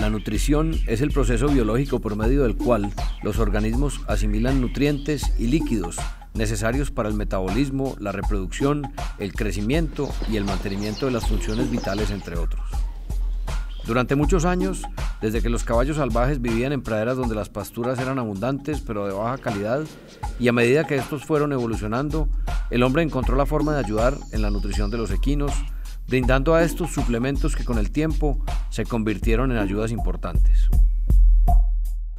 La nutrición es el proceso biológico por medio del cual los organismos asimilan nutrientes y líquidos necesarios para el metabolismo, la reproducción, el crecimiento y el mantenimiento de las funciones vitales, entre otros. Durante muchos años, desde que los caballos salvajes vivían en praderas donde las pasturas eran abundantes pero de baja calidad, y a medida que estos fueron evolucionando, el hombre encontró la forma de ayudar en la nutrición de los equinos, brindando a estos suplementos que con el tiempo se convirtieron en ayudas importantes.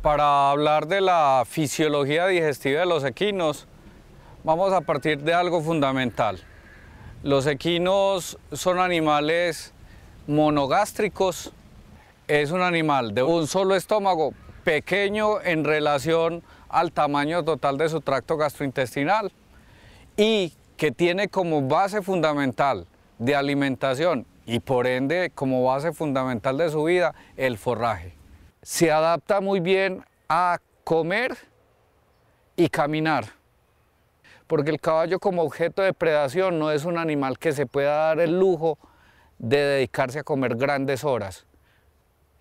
Para hablar de la fisiología digestiva de los equinos, vamos a partir de algo fundamental. Los equinos son animales monogástricos. Es un animal de un solo estómago, pequeño en relación al tamaño total de su tracto gastrointestinal y que tiene como base fundamental de alimentación y por ende como base fundamental de su vida el forraje. Se adapta muy bien a comer y caminar, porque el caballo como objeto de predación no es un animal que se pueda dar el lujo de dedicarse a comer grandes horas.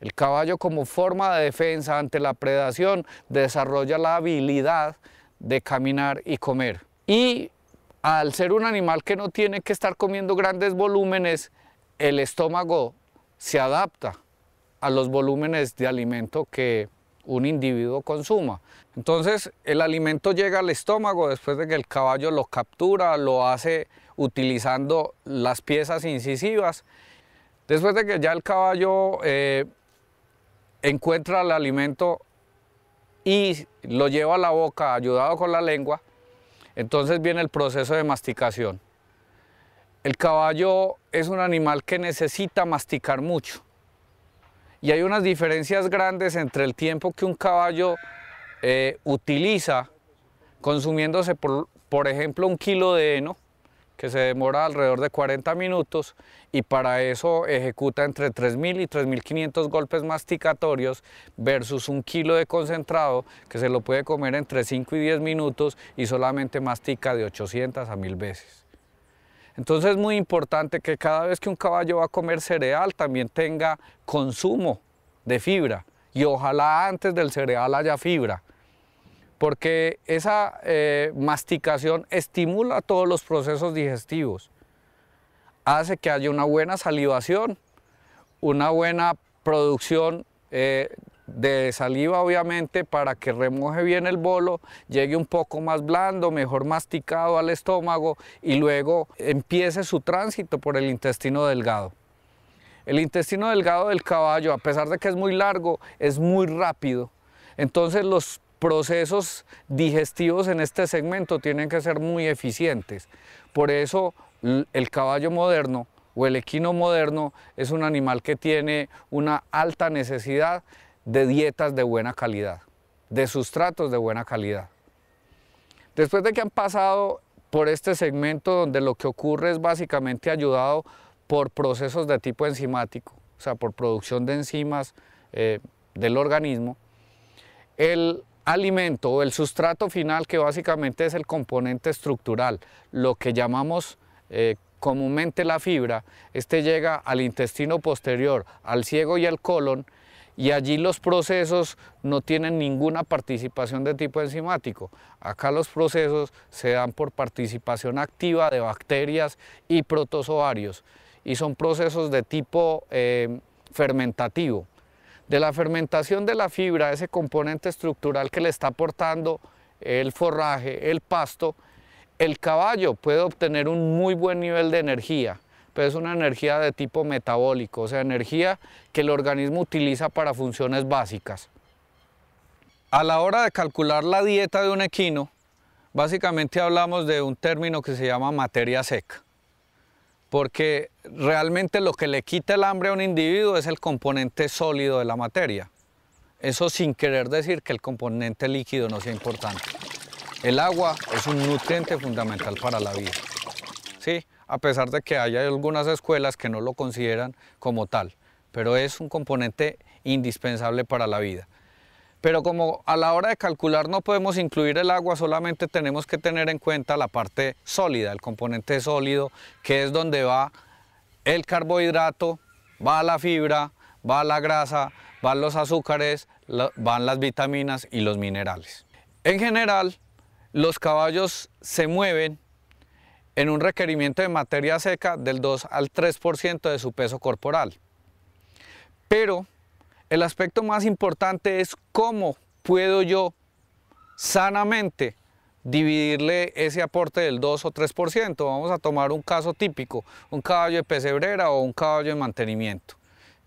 El caballo como forma de defensa ante la predación desarrolla la habilidad de caminar y comer. Y al ser un animal que no tiene que estar comiendo grandes volúmenes, el estómago se adapta a los volúmenes de alimento que un individuo consuma. Entonces el alimento llega al estómago después de que el caballo lo captura, lo hace utilizando las piezas incisivas. Después de que ya el caballo eh, encuentra el alimento y lo lleva a la boca ayudado con la lengua, entonces viene el proceso de masticación. El caballo es un animal que necesita masticar mucho. Y hay unas diferencias grandes entre el tiempo que un caballo eh, utiliza consumiéndose, por ejemplo, un kilo de heno, que se demora alrededor de 40 minutos y para eso ejecuta entre 3.000 y 3.500 golpes masticatorios versus un kilo de concentrado que se lo puede comer entre 5 y 10 minutos y solamente mastica de 800 a 1.000 veces. Entonces es muy importante que cada vez que un caballo va a comer cereal también tenga consumo de fibra y ojalá antes del cereal haya fibra porque esa eh, masticación estimula todos los procesos digestivos, hace que haya una buena salivación, una buena producción eh, de saliva obviamente para que remoje bien el bolo, llegue un poco más blando, mejor masticado al estómago y luego empiece su tránsito por el intestino delgado. El intestino delgado del caballo, a pesar de que es muy largo, es muy rápido. Entonces los procesos digestivos en este segmento tienen que ser muy eficientes. Por eso el caballo moderno o el equino moderno es un animal que tiene una alta necesidad de dietas de buena calidad, de sustratos de buena calidad. Después de que han pasado por este segmento donde lo que ocurre es básicamente ayudado por procesos de tipo enzimático, o sea, por producción de enzimas eh, del organismo, el alimento, o el sustrato final, que básicamente es el componente estructural, lo que llamamos eh, comúnmente la fibra, este llega al intestino posterior, al ciego y al colon, y allí los procesos no tienen ninguna participación de tipo enzimático. Acá los procesos se dan por participación activa de bacterias y protozoarios, y son procesos de tipo eh, fermentativo. De la fermentación de la fibra, ese componente estructural que le está aportando el forraje, el pasto, el caballo puede obtener un muy buen nivel de energía, pero es una energía de tipo metabólico, o sea, energía que el organismo utiliza para funciones básicas. A la hora de calcular la dieta de un equino, básicamente hablamos de un término que se llama materia seca porque realmente lo que le quita el hambre a un individuo es el componente sólido de la materia. Eso sin querer decir que el componente líquido no sea importante. El agua es un nutriente fundamental para la vida, ¿sí? a pesar de que haya algunas escuelas que no lo consideran como tal, pero es un componente indispensable para la vida pero como a la hora de calcular no podemos incluir el agua, solamente tenemos que tener en cuenta la parte sólida, el componente sólido, que es donde va el carbohidrato, va la fibra, va la grasa, van los azúcares, van las vitaminas y los minerales. En general, los caballos se mueven en un requerimiento de materia seca del 2 al 3% de su peso corporal. Pero el aspecto más importante es cómo puedo yo sanamente dividirle ese aporte del 2 o 3%. Vamos a tomar un caso típico, un caballo de pesebrera o un caballo de mantenimiento,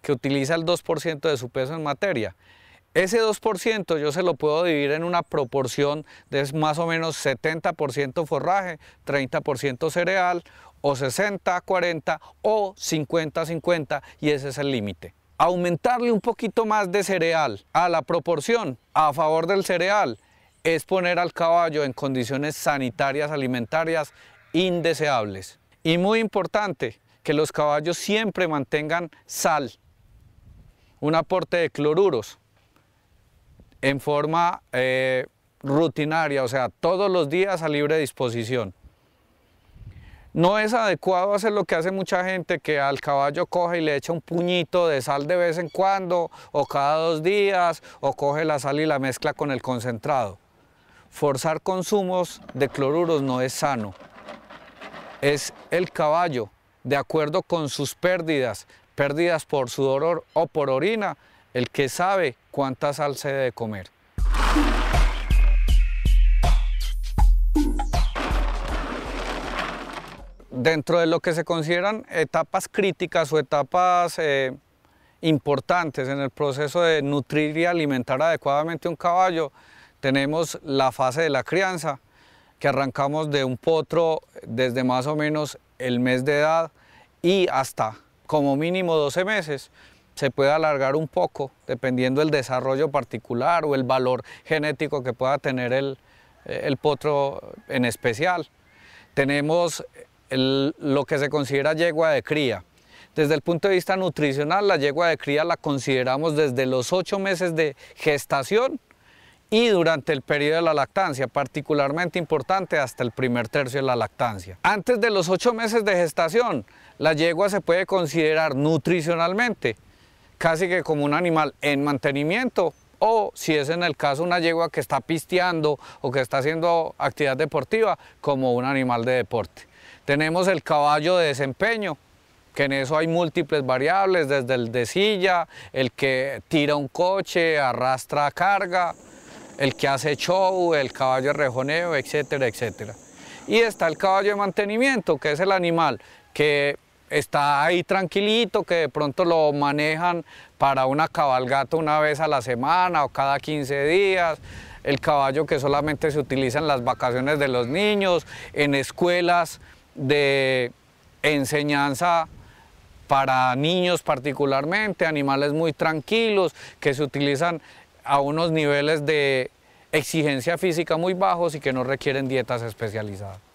que utiliza el 2% de su peso en materia. Ese 2% yo se lo puedo dividir en una proporción de más o menos 70% forraje, 30% cereal, o 60-40 o 50-50, y ese es el límite. Aumentarle un poquito más de cereal a la proporción a favor del cereal es poner al caballo en condiciones sanitarias alimentarias indeseables. Y muy importante, que los caballos siempre mantengan sal, un aporte de cloruros en forma eh, rutinaria, o sea, todos los días a libre disposición. No es adecuado hacer lo que hace mucha gente, que al caballo coge y le echa un puñito de sal de vez en cuando, o cada dos días, o coge la sal y la mezcla con el concentrado. Forzar consumos de cloruros no es sano. Es el caballo, de acuerdo con sus pérdidas, pérdidas por sudor o por orina, el que sabe cuánta sal se debe comer. dentro de lo que se consideran etapas críticas o etapas eh, importantes en el proceso de nutrir y alimentar adecuadamente un caballo, tenemos la fase de la crianza, que arrancamos de un potro desde más o menos el mes de edad y hasta como mínimo 12 meses. Se puede alargar un poco dependiendo del desarrollo particular o el valor genético que pueda tener el, el potro en especial. Tenemos lo que se considera yegua de cría. Desde el punto de vista nutricional, la yegua de cría la consideramos desde los ocho meses de gestación y durante el periodo de la lactancia, particularmente importante hasta el primer tercio de la lactancia. Antes de los ocho meses de gestación, la yegua se puede considerar nutricionalmente casi que como un animal en mantenimiento o si es en el caso una yegua que está pisteando o que está haciendo actividad deportiva como un animal de deporte. Tenemos el caballo de desempeño, que en eso hay múltiples variables, desde el de silla, el que tira un coche, arrastra carga, el que hace show, el caballo de rejoneo, etcétera, etcétera. Y está el caballo de mantenimiento, que es el animal que está ahí tranquilito, que de pronto lo manejan para una cabalgata una vez a la semana o cada 15 días, el caballo que solamente se utiliza en las vacaciones de los niños, en escuelas de enseñanza para niños particularmente, animales muy tranquilos que se utilizan a unos niveles de exigencia física muy bajos y que no requieren dietas especializadas.